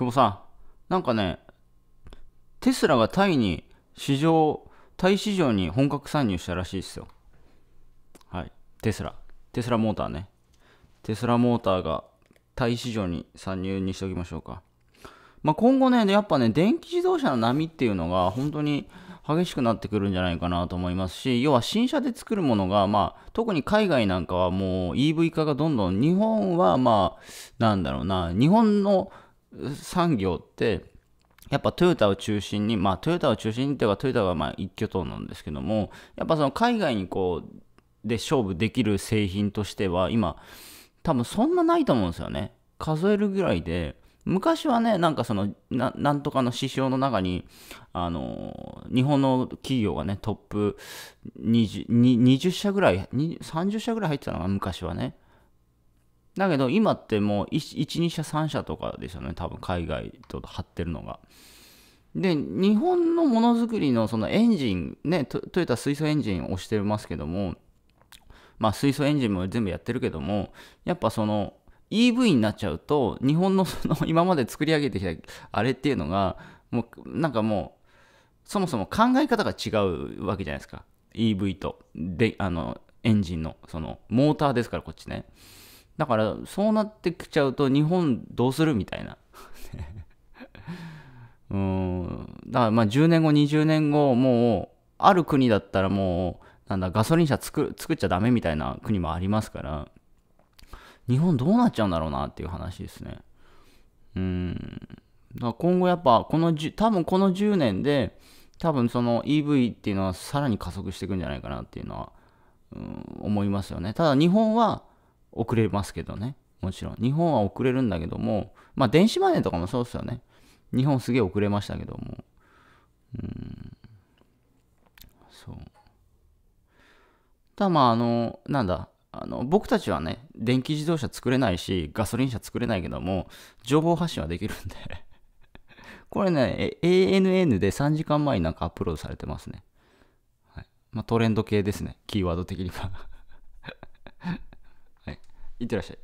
久保さん、なんかね、テスラがタイに市場、タイ市場に本格参入したらしいですよ。はい。テスラ。テスラモーターね。テスラモーターがタイ市場に参入にしておきましょうか。まあ、今後ね、やっぱね、電気自動車の波っていうのが本当に激しくなってくるんじゃないかなと思いますし、要は新車で作るものが、まあ、特に海外なんかはもう EV 化がどんどん、日本はまあ、なんだろうな、日本の産業ってやっぱトヨタを中心に、まあ、トヨタを中心にというかトヨタはまあ一挙党なんですけどもやっぱその海外にこうで勝負できる製品としては今多分そんなないと思うんですよね数えるぐらいで昔はねなんかそのなんとかの指標の中にあの日本の企業がねトップ 20, 20社ぐらい30社ぐらい入ってたのが昔はねだけど今ってもう 1, 2社3社とかですよね多分海外と張ってるのが。で日本のものづくりのそのエンジンねトトヨタ水素エンジンをしてますけどもまあ水素エンジンも全部やってるけどもやっぱその EV になっちゃうと日本のその今まで作り上げてきたあれっていうのがもうなんかもうそもそも考え方が違うわけじゃないですか EV とであのエンジンのそのモーターですからこっちね。だからそうなってきちゃうと日本どうするみたいな うんだからまあ10年後20年後もうある国だったらもうなんだガソリン車作作っちゃダメみたいな国もありますから日本どうなっちゃうんだろうなっていう話ですねうんだから今後やっぱこの多分この10年で多分その EV っていうのはさらに加速していくんじゃないかなっていうのは、うん、思いますよねただ日本は遅れますけどね。もちろん。日本は遅れるんだけども、まあ電子マネーとかもそうですよね。日本すげえ遅れましたけども。うん。そう。ただまああの、なんだ、あの僕たちはね、電気自動車作れないし、ガソリン車作れないけども、情報発信はできるんで これね、ANN で3時間前になんかアップロードされてますね。はいまあ、トレンド系ですね、キーワード的にはいってらっしゃい